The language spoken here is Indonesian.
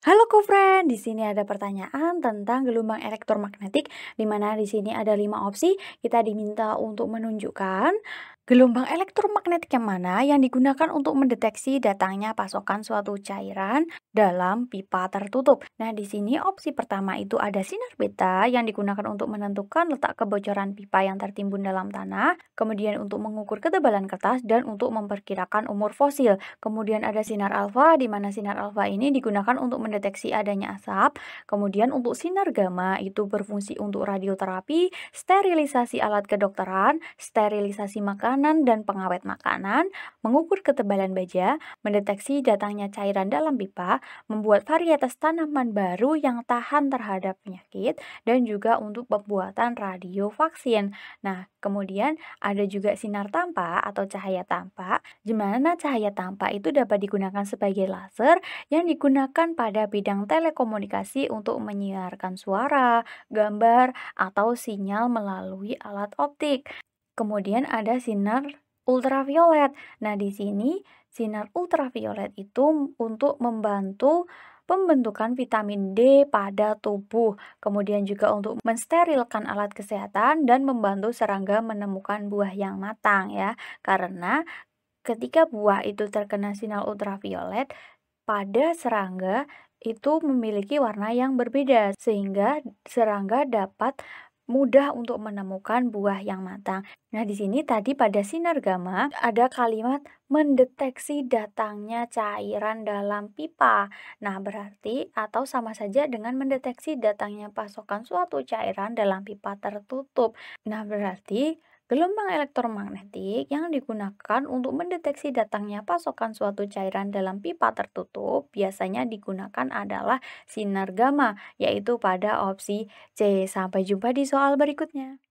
Halo Kufren, di sini ada pertanyaan tentang gelombang elektromagnetik di mana di sini ada lima opsi. Kita diminta untuk menunjukkan Gelombang elektromagnetik yang mana yang digunakan untuk mendeteksi datangnya pasokan suatu cairan dalam pipa tertutup. Nah, di sini opsi pertama itu ada sinar beta yang digunakan untuk menentukan letak kebocoran pipa yang tertimbun dalam tanah, kemudian untuk mengukur ketebalan kertas dan untuk memperkirakan umur fosil. Kemudian ada sinar alfa di mana sinar alfa ini digunakan untuk mendeteksi adanya asap. Kemudian untuk sinar gamma itu berfungsi untuk radioterapi, sterilisasi alat kedokteran, sterilisasi makanan makanan dan pengawet makanan, mengukur ketebalan baja, mendeteksi datangnya cairan dalam pipa, membuat varietas tanaman baru yang tahan terhadap penyakit, dan juga untuk pembuatan radio vaksin. Nah, kemudian ada juga sinar tampak atau cahaya tampak, di mana cahaya tampak itu dapat digunakan sebagai laser yang digunakan pada bidang telekomunikasi untuk menyiarkan suara, gambar, atau sinyal melalui alat optik. Kemudian ada sinar ultraviolet. Nah, di sini sinar ultraviolet itu untuk membantu pembentukan vitamin D pada tubuh, kemudian juga untuk mensterilkan alat kesehatan dan membantu serangga menemukan buah yang matang ya. Karena ketika buah itu terkena sinar ultraviolet pada serangga itu memiliki warna yang berbeda sehingga serangga dapat mudah untuk menemukan buah yang matang. Nah, di sini tadi pada sinergama ada kalimat mendeteksi datangnya cairan dalam pipa. Nah, berarti atau sama saja dengan mendeteksi datangnya pasokan suatu cairan dalam pipa tertutup. Nah, berarti Gelombang elektromagnetik yang digunakan untuk mendeteksi datangnya pasokan suatu cairan dalam pipa tertutup biasanya digunakan adalah sinar gamma, yaitu pada opsi C. Sampai jumpa di soal berikutnya.